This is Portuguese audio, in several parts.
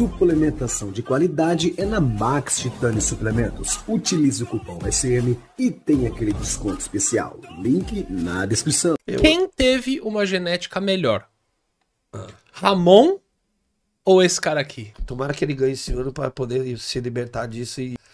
Suplementação de qualidade é na Max Titani Suplementos. Utilize o cupom SM e tem aquele desconto especial. Link na descrição. Quem teve uma genética melhor? Ramon ou esse cara aqui? Tomara que ele ganhe esse ano para poder se libertar disso e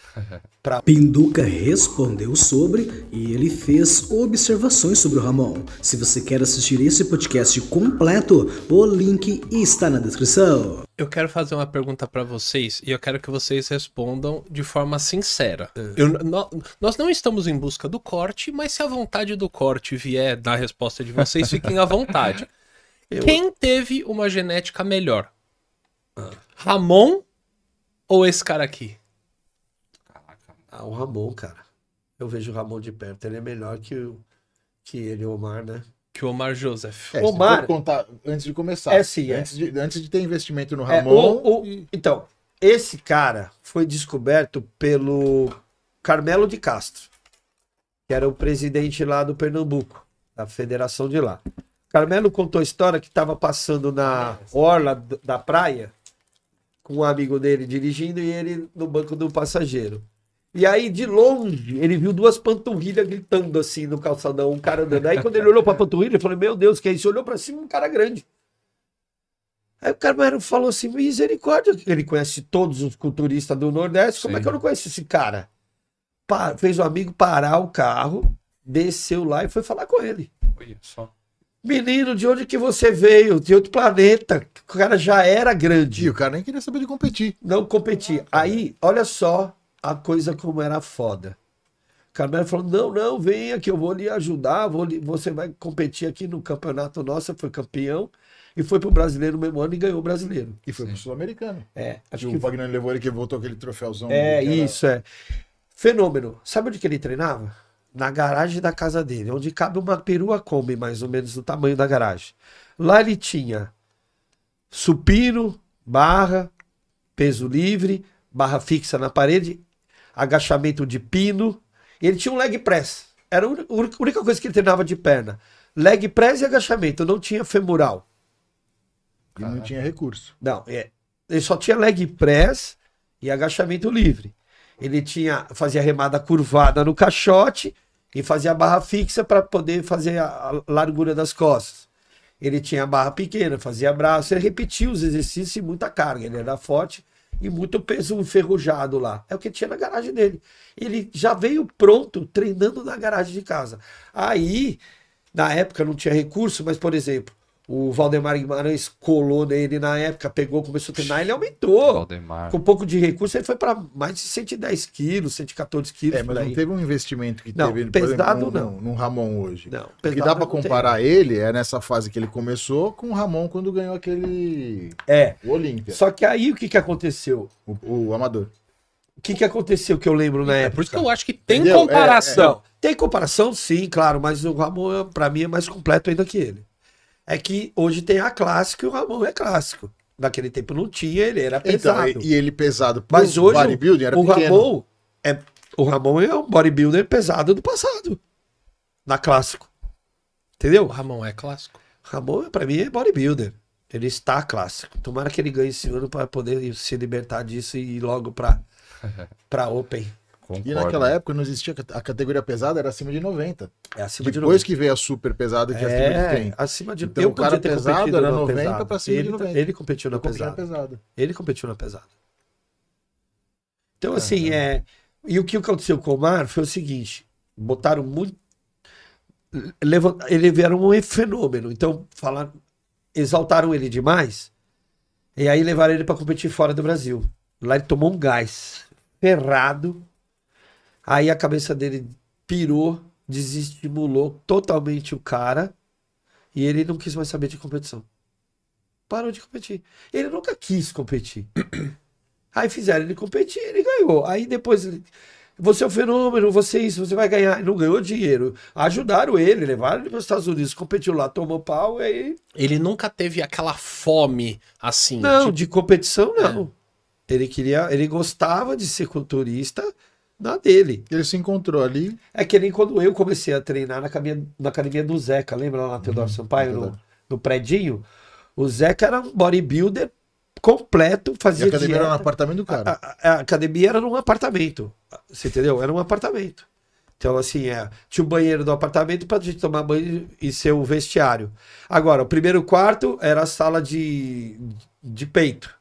Pra... Pinduca respondeu sobre e ele fez observações sobre o Ramon. Se você quer assistir esse podcast completo, o link está na descrição. Eu quero fazer uma pergunta para vocês e eu quero que vocês respondam de forma sincera. É. Eu, no, nós não estamos em busca do corte, mas se a vontade do corte vier da resposta de vocês, fiquem à vontade. Eu... Quem teve uma genética melhor? Ramon ou esse cara aqui? Ah, o Ramon, cara. Eu vejo o Ramon de perto. Ele é melhor que, o, que ele, o Omar, né? Que o Omar Joseph. É, Omar. contar antes de começar. É sim. É. Antes, De, antes de ter investimento no é, Ramon. É, o, o, Então, esse cara foi descoberto pelo Carmelo de Castro, que era o presidente lá do Pernambuco, da federação de lá. Carmelo contou a história que estava passando na orla da praia com um amigo dele dirigindo e ele no banco do passageiro. E aí, de longe, ele viu duas panturrilhas gritando assim no calçadão, um cara andando. Aí, quando ele olhou pra panturrilha, ele falou: Meu Deus, que é isso? Olhou pra cima, um cara grande. Aí o cara falou assim: Misericórdia, ele conhece todos os culturistas do Nordeste, como Sim. é que eu não conheço esse cara? Pa fez o um amigo parar o carro, desceu lá e foi falar com ele. Olha só. Menino, de onde que você veio? De outro planeta. O cara já era grande. E o cara nem queria saber de competir. Não competir. Ah, tá. Aí, olha só a coisa como era foda. O Carmelo falou: não, não, venha aqui, eu vou lhe ajudar, vou lhe... você vai competir aqui no campeonato nosso, foi campeão. E foi pro brasileiro mesmo ano e ganhou o brasileiro. E foi Sim. pro Sul-Americano. É. Acho e que o Wagner levou ele que voltou aquele troféuzão. É, era... isso, é. Fenômeno. Sabe onde que ele treinava? na garagem da casa dele, onde cabe uma perua Kombi, mais ou menos do tamanho da garagem. Lá ele tinha supino, barra, peso livre, barra fixa na parede, agachamento de pino. Ele tinha um leg press. Era a única coisa que ele treinava de perna. Leg press e agachamento, não tinha femoral. E não tinha recurso. Não, é, ele só tinha leg press e agachamento livre. Ele tinha fazia remada curvada no caixote e fazia a barra fixa para poder fazer a largura das costas. Ele tinha a barra pequena, fazia braço, ele repetia os exercícios e muita carga. Ele era forte e muito peso enferrujado lá. É o que tinha na garagem dele. Ele já veio pronto treinando na garagem de casa. Aí, na época não tinha recurso, mas por exemplo, o Valdemar Guimarães colou nele na época, pegou, começou a treinar, ele aumentou. Valdemar. Com um pouco de recurso, ele foi para mais de 110 quilos, 114 quilos. É, mas não teve um investimento que não, teve pesado, exemplo, um, não. no Ramon hoje. Não, pesado, o que dá para comparar ele é nessa fase que ele começou com o Ramon quando ganhou aquele. É. O Olímpia. Só que aí o que, que aconteceu? O, o Amador. O que, que aconteceu que eu lembro na é, época? Por isso que eu acho que tem Entendeu? comparação. É, é, tem comparação, sim, claro, mas o Ramon, para mim, é mais completo ainda que ele é que hoje tem a clássica e o Ramon é clássico. Naquele tempo não tinha, ele era então, pesado. Então, e ele pesado pro Mas hoje bodybuilding era o pequeno. Ramon é, o Ramon é um bodybuilder pesado do passado. Na clássico. Entendeu? O Ramon é clássico. Ramon, para mim, é bodybuilder. Ele está clássico. Tomara que ele ganhe esse ano para poder se libertar disso e ir logo para para Open. Concordo. E naquela época não existia a categoria pesada, era acima de 90. É acima Depois de 90. que veio a super pesada, que é, acima de 100. É, acima de então, eu o cara pesado era 90 para cima ele, de 90. Ele competiu na, pesada. na pesada. Ele competiu na pesada. Então, é, assim, é. é. E o que aconteceu com o Omar foi o seguinte: botaram muito. Ele vieram um fenômeno. Então, falaram... exaltaram ele demais. E aí levaram ele para competir fora do Brasil. Lá ele tomou um gás ferrado Aí a cabeça dele pirou, desestimulou totalmente o cara e ele não quis mais saber de competição. Parou de competir. Ele nunca quis competir. Aí fizeram ele competir, ele ganhou. Aí depois ele, você é um fenômeno, você é isso, você vai ganhar. Não ganhou dinheiro. Ajudaram ele, levaram ele para os Estados Unidos, competiu lá, tomou pau e aí. Ele nunca teve aquela fome assim. Não, tipo... de competição não. É. Ele queria, ele gostava de ser culturista, na dele. Ele se encontrou ali. É que nem quando eu comecei a treinar na academia, na academia do Zeca, lembra lá na Teodoro uhum, Sampaio, é no, no O Zeca era um bodybuilder completo, fazia. E a academia dieta. era no apartamento do cara. A, a, a, academia era num apartamento. Você entendeu? Era um apartamento. Então, assim, é, tinha o um banheiro do apartamento pra gente tomar banho e ser o vestiário. Agora, o primeiro quarto era a sala de, de peito.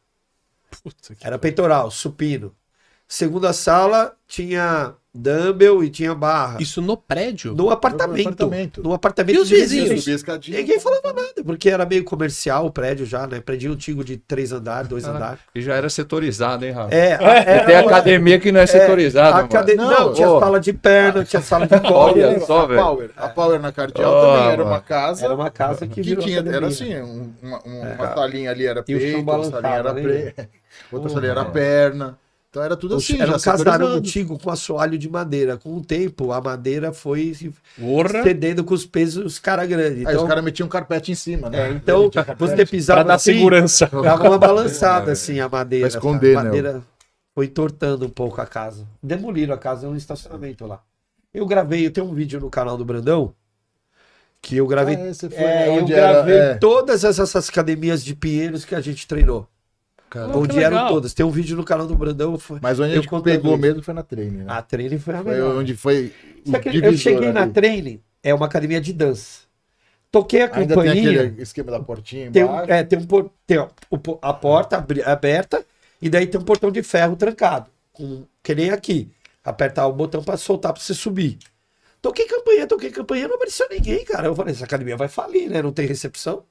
Puta, era peitoral, supino. Segunda sala tinha dumbbell e tinha barra. Isso no prédio? No apartamento. No apartamento, no apartamento e os vizinhos? Ninguém falava nada, porque era meio comercial o prédio já, né? Prédio antigo de três andares, dois ah, andares. E já era setorizado, hein, Rafa? É. é tem academia que não é, é setorizada. Academia Não, não, tinha oh. sala de perna, tinha sala de cobre. a, só, Power. A Power na Cardeal oh, também era uma casa. Era uma casa que, que tinha, academia. Era assim, uma, é. salinha ali era peito, outra salinha era, pre... outra salinha era perna. Então era tudo assim. Era um casarão antigo com assoalho de madeira. Com o tempo, a madeira foi Orra. cedendo com os pesos os caras grandes. Então, Aí os então caras metiam um carpete em cima, né? É, então, você pisava. Pra dar assim, segurança. Dava uma balançada, é, assim, a madeira. Pra esconder, a né? madeira né? foi tortando um pouco a casa. Demoliram a casa, é um estacionamento lá. Eu gravei, eu tenho um vídeo no canal do Brandão. Que eu gravei. Ah, é, foi, é, eu gravei era, é. todas essas academias de Pinheiros que a gente treinou. Caramba. Onde eram todas. Tem um vídeo no canal do Brandão. Foi... Mas onde eu a gente pegou isso. mesmo foi na treine. Né? A treine foi a foi melhor. onde foi. eu cheguei ali. na treine. é uma academia de dança. Toquei a Ainda Tem aquele esquema da portinha tem um, é, tem, um, tem a porta aberta e daí tem um portão de ferro trancado. Com, que nem aqui. Apertar o botão para soltar para você subir. Toquei campanha, toquei campanha, não apareceu ninguém, cara. Eu falei, essa academia vai falir, né? Não tem recepção.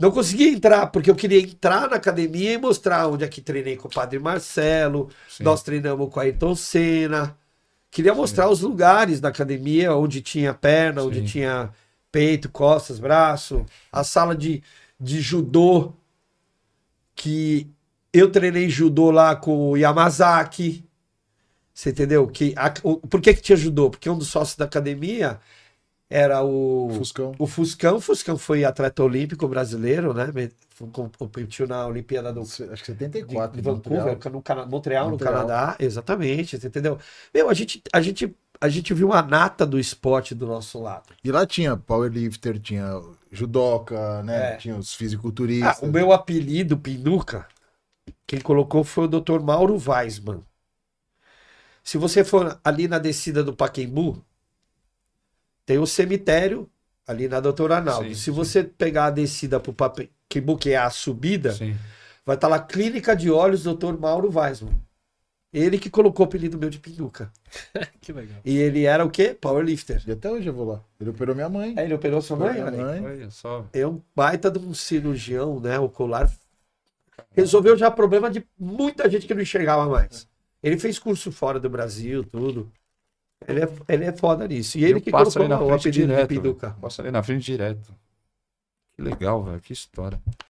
Não consegui entrar, porque eu queria entrar na academia e mostrar onde é que treinei com o Padre Marcelo, Sim. nós treinamos com a Ayrton Senna. Queria mostrar Sim. os lugares da academia, onde tinha perna, Sim. onde tinha peito, costas, braço, a sala de, de judô, que eu treinei judô lá com o Yamazaki. Você entendeu? Que a, o, por que, que te ajudou? Porque um dos sócios da academia era o Fuscão. O Fuscão, o Fuscão foi atleta olímpico brasileiro, né? Competiu na Olimpíada do acho que 74 de, de Vancouver, no Canadá, Montreal, Montreal, no Canadá, exatamente, entendeu? Meu, a gente a gente a gente viu a nata do esporte do nosso lado. E lá tinha powerlifter, tinha judoca, né? É. Tinha os ah, fisiculturistas. Ah, o meu apelido Pinuca, quem colocou foi o Dr. Mauro Weisman. Se você for ali na descida do Paquembu, tem o cemitério ali na Doutor Arnaldo. Sim, Se você pegar a descida pro papel, que é a subida, sim. vai estar tá lá Clínica de Olhos Doutor Mauro Weisman. Ele que colocou o apelido meu de Pinduca. que legal. E ele era o quê? Powerlifter. E até hoje eu vou lá. Ele operou minha mãe. É, ele operou sua mãe? Minha mãe. Olha É um baita de um cirurgião, né? Ocular. Resolveu já problema de muita gente que não enxergava mais. Ele fez curso fora do Brasil, tudo. Ele é, ele é foda nisso. E ele eu que passa ali na frente direto, Passa ali na frente direto. Que legal, velho. Que história.